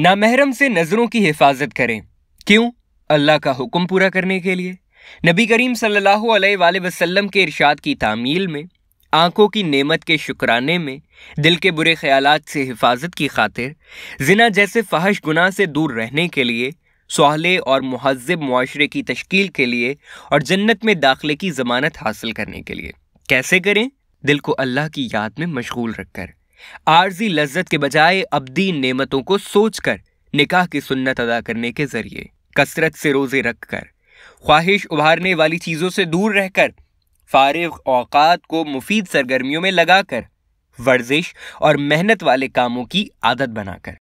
नामहरम से नज़रों की हिफाजत करें क्यों अल्लाह का हुक्म पूरा करने के लिए नबी करीम सल्लल्लाहु अलैहि वसल्लम के इरशाद की तामील में आंखों की नेमत के शुक्राने में दिल के बुरे ख्यालात से हिफाजत की खातिर जिना जैसे फहश गुनाह से दूर रहने के लिए सहले और महजब माशरे की तश्कील के लिए और जन्नत में दाखिले की ज़मानत हासिल करने के लिए कैसे करें दिल को अल्लाह की याद में मशगूल रखकर आरजी लज्जत के बजाय अबदी नेमतों को सोचकर निकाह की सुन्नत अदा करने के जरिए कसरत से रोजे रखकर ख्वाहिश उभारने वाली चीज़ों से दूर रहकर फारिग अवकात को मुफीद सरगर्मियों में लगाकर वर्जिश और मेहनत वाले कामों की आदत बनाकर